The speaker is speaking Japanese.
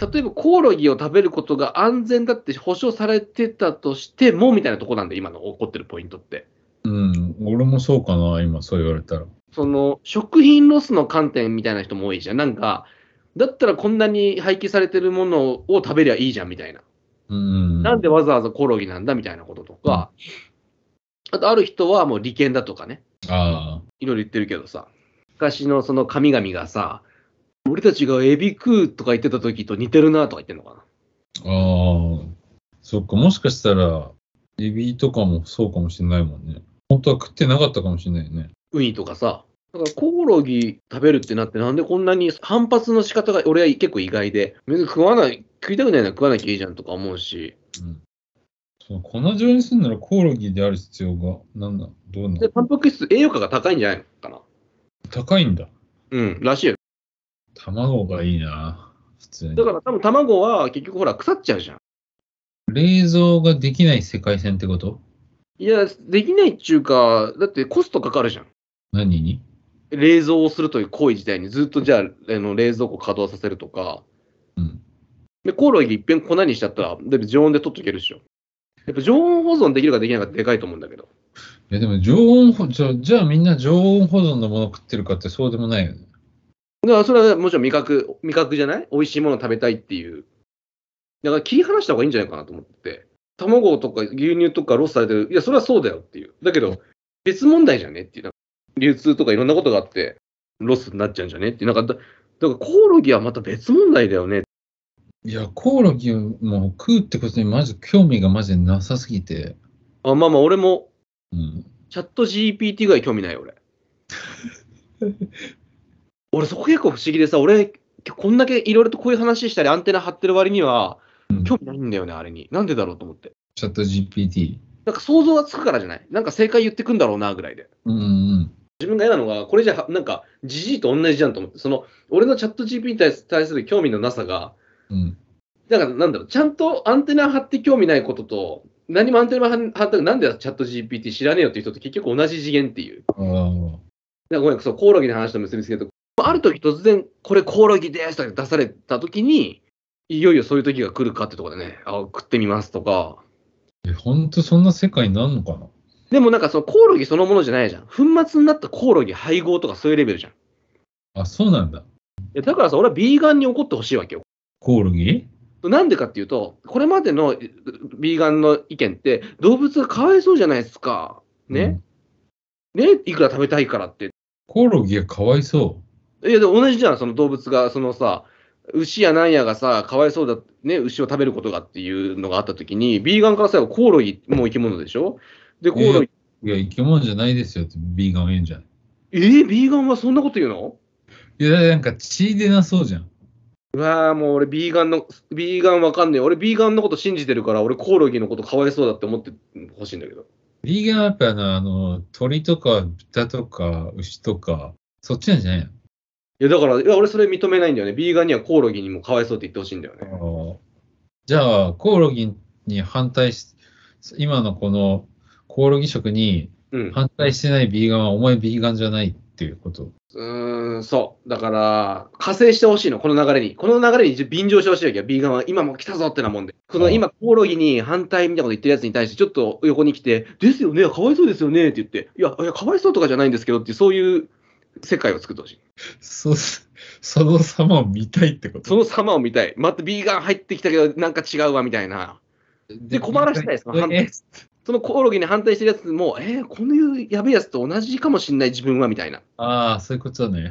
例えばコオロギを食べることが安全だって保証されてたとしても、みたいなとこなんで、今の起こってるポイントって。うん、俺もそうかな、今、そう言われたら。その、食品ロスの観点みたいな人も多いじゃん。なんか、だったらこんなに廃棄されてるものを食べりゃいいじゃん、みたいな。うん。なんでわざわざコオロギなんだ、みたいなこととか。うん、あと、ある人はもう利権だとかね。ああ。いろいろ言ってるけどさ。昔のその神々がさ、俺たちがエビ食うとか言ってた時と似てるなとか言ってんのかな。ああ、そっか、もしかしたら、エビとかもそうかもしれないもんね。本当は食ってなかったかもしれないよね。ウニとかさ、だからコオロギ食べるってなって、なんでこんなに反発の仕方が俺は結構意外で、別に食わない、食いたくないなら食わなきゃいいじゃんとか思うし。うんその粉状にするならコオロギである必要が、なんだ、どうなので、タンパク質、栄養価が高いんじゃないのかな。高いんだ。うん、らしいよ。卵がいいな、普通に。だから多分卵は結局ほら腐っちゃうじゃん。冷蔵ができない世界線ってこといや、できないっちゅうか、だってコストかかるじゃん。何に冷蔵をするという行為自体にずっとじゃああの冷蔵庫稼働させるとか、うん、でコオロギいっぺん粉にしちゃったら、だって常温で取っとけるでしょ。やっぱ常温保存できるかできないかでかいと思うんだけど。いやでも常温保じゃあみんな常温保存のもの食ってるかってそうでもないよね。それはもちろん味覚、味覚じゃない美味しいもの食べたいっていう。だから切り離した方がいいんじゃないかなと思って卵とか牛乳とかロスされてる。いや、それはそうだよっていう。だけど、別問題じゃねっていう。流通とかいろんなことがあって、ロスになっちゃうんじゃねっていう。なんか、だからコオロギはまた別問題だよね。いや、コオロギも食うってことにまず興味がまずなさすぎて。あ、まあまあ、俺も、うん、チャット GPT ぐらい興味ない、俺。俺そこ結構不思議でさ、俺、こんだけいろいろとこういう話したりアンテナ張ってる割には、興味ないんだよね、うん、あれに。なんでだろうと思って。チャット GPT。なんか想像がつくからじゃないなんか正解言ってくんだろうな、ぐらいで。うん、うん、自分が嫌なのが、これじゃ、なんか、じじいと同じじゃんと思って、その、俺のチャット GPT に対する興味のなさが、うん、だからなんだろう、ちゃんとアンテナ張って興味ないことと、何もアンテナ張ったくなんでチャット GPT 知らねえよっていう人と結局同じ次元っていう。ああ。ごめん、そう、コオロギの話と結びつけると、ある時突然、これコオロギですとか出された時に、いよいよそういう時が来るかってとこでね、あ食ってみますとか。え、ほんとそんな世界になるのかなでもなんかそのコオロギそのものじゃないじゃん。粉末になったコオロギ配合とかそういうレベルじゃん。あ、そうなんだ。だからさ、俺はビーガンに怒ってほしいわけよ。コオロギなんでかっていうと、これまでのビーガンの意見って、動物がかわいそうじゃないですか。ね、うん、ねいくら食べたいからって。コオロギがかわいそう。いや、でも同じじゃん、その動物が、そのさ、牛やなんやがさ、かわいそうだ、ね、牛を食べることがっていうのがあったときに、ビーガンからさ、コオロギも生き物でしょで、コオロギ。いや、生き物じゃないですよって、ビーガンは言うんじゃん。えー、ビーガンはそんなこと言うのいや、なんか血出なそうじゃん。うわぁ、もう俺ビーガンの、ビーガンわかんねえ。俺ビーガンのこと信じてるから、俺コオロギのことかわいそうだって思ってほしいんだけど。ビーガンはやっぱあの、鳥とか豚とか牛とか、そっちなんじゃないのいや、だから、いや俺それ認めないんだよね。ビーガンにはコオロギにもかわいそうって言ってほしいんだよね。じゃあ、コオロギに反対し、今のこのコオロギ食に反対してないビーガンは、お前ビーガンじゃないっていうこと。うーん、そう。だから、加勢してほしいの、この流れに。この流れに便乗してほしいわけよ、ビーガンは。今も来たぞってなもんで。この今、コオロギに反対みたいなこと言ってるやつに対して、ちょっと横に来て、ですよね、かわいそうですよねって言って、いや、いやかわいそうとかじゃないんですけどって、そういう世界を作ってほしい。そ、その様を見たいってことその様を見たい。またビーガン入ってきたけど、なんか違うわ、みたいな。で、困らせたいです、そのコオロギに反対してるやつも、えー、このやべえやつと同じかもしれない自分は、みたいな。ああ、そういうことだね。